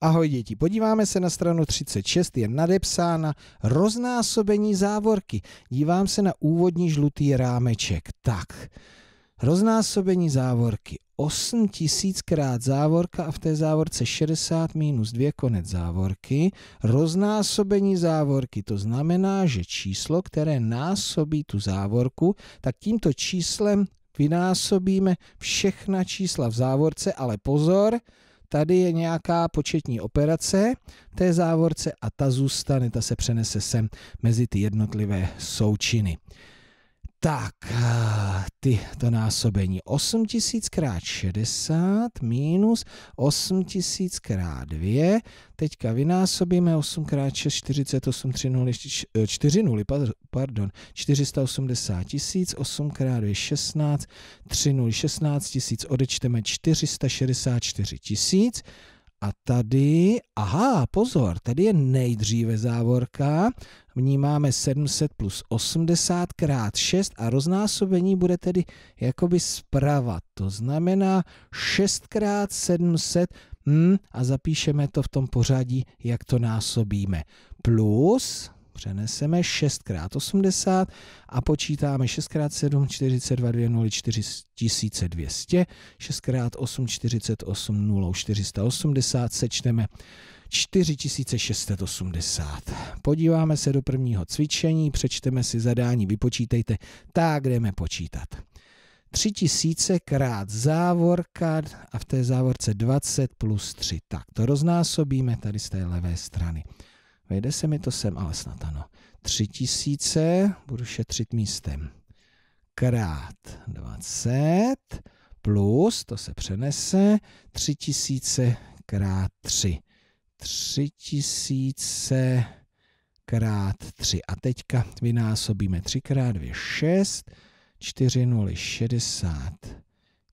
Ahoj děti, podíváme se na stranu 36, je nadepsána roznásobení závorky. Dívám se na úvodní žlutý rámeček. Tak, roznásobení závorky. 8 krát závorka a v té závorce 60 minus 2 konec závorky. Roznásobení závorky, to znamená, že číslo, které násobí tu závorku, tak tímto číslem vynásobíme všechna čísla v závorce, ale pozor, Tady je nějaká početní operace té závorce a ta zůstane, ta se přenese sem mezi ty jednotlivé součiny. Tak, eh, ty to násobení. 8000 x 60 minus 8000 x 2. Teďka vynásobíme 8 x 6, 48, 3 0, 4 0, pardon, 480 tisíc, 8 x 2, 16, 3 0, 16 tisíc, odečteme 464 tisíc. A tady, aha, pozor, tady je nejdříve závorka. Vnímáme 700 plus 80 krát 6 a roznásobení bude tedy jakoby zprava. To znamená 6 krát 700 hmm, a zapíšeme to v tom pořadí, jak to násobíme. Plus přeneseme 6x80 a počítáme 6x7, 42, 2 0, 4, 1200, 6x8, 48, 0, 480, sečteme 4680. Podíváme se do prvního cvičení, přečteme si zadání, vypočítejte, tak jdeme počítat. 3000 krát závorka a v té závorce 20 plus 3. Tak to roznásobíme tady z té levé strany. Vejde se mi to sem, ale snad ano. Tři tisíce, budu šetřit místem. Krát 20 plus, to se přenese, tři tisíce krát tři. Tři tisíce krát tři. A teďka vynásobíme třikrát dvě šest, čtyři nuly šedesát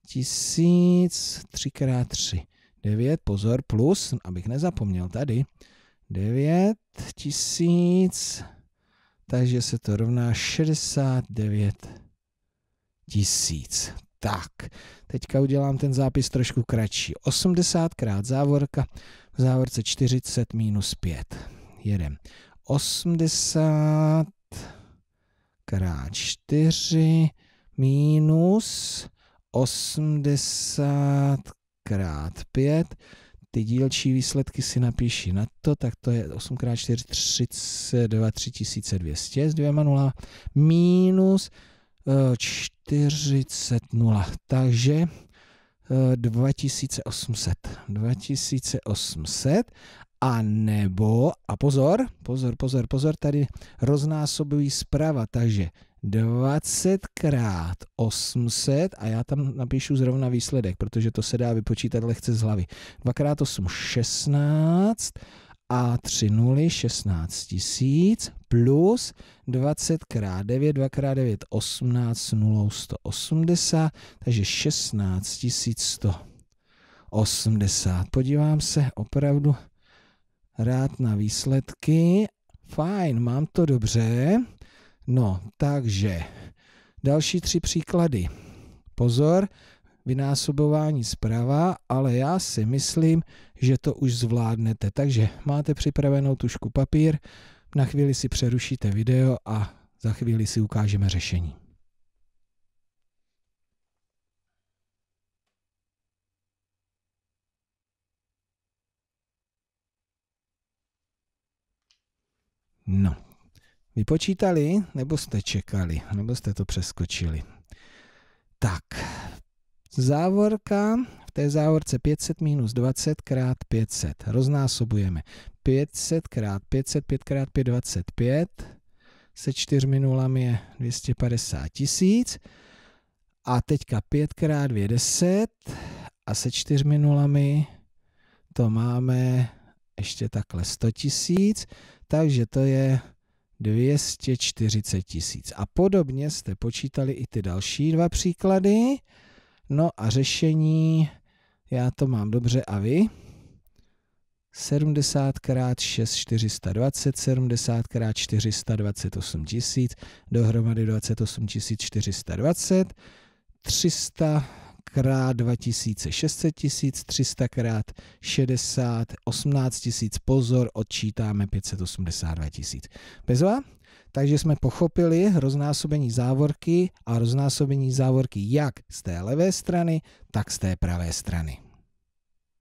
tisíc, třikrát tři. Devět, pozor, plus, abych nezapomněl tady, devět tisíc, takže se to rovná 69 tisíc. Tak, teďka udělám ten zápis trošku kratší. 80 krát závorka, v závorce 40 minus 5. Jedem. 80 krát 4 minus 80 krát 5 ty dílčí výsledky si napíši na to, tak to je 8x4 32 3200 s dvěma nula minus 40 eh, nula. Takže 2800. Eh, 2800 a nebo, a pozor, pozor, pozor, pozor, tady roznásobují zprava, takže 20 krát 800 a já tam napíšu zrovna výsledek, protože to se dá vypočítat lehce z hlavy. 2 krát 8, 16 a 3 nuly, 16 tisíc plus 20 krát 9, 2 krát 9, 18 0, 180, takže 16 180. Podívám se opravdu rád na výsledky. Fajn, mám to dobře. No, takže další tři příklady. Pozor, vynásobování zprava, ale já si myslím, že to už zvládnete. Takže máte připravenou tušku papír, na chvíli si přerušíte video a za chvíli si ukážeme řešení. No, vypočítali, nebo jste čekali, nebo jste to přeskočili? Tak, závorka, v té závorce 500 minus 20 krát 500. Roznásobujeme 500 krát 500, 5 krát 5, 25. Se čtyřmi nulami je 250 tisíc. A teďka 5 krát 2, 10. A se čtyřmi nulami to máme ještě takhle 100 tisíc takže to je 240 tisíc. A podobně jste počítali i ty další dva příklady. No a řešení, já to mám dobře a vy? 70 x 6 420, 70 x 428 tisíc, dohromady 28 420, 300 krát 600 tisíc, 300 krát 60, 18 tisíc, pozor, odčítáme 582 tisíc. Bezva? Takže jsme pochopili roznásobení závorky a roznásobení závorky jak z té levé strany, tak z té pravé strany.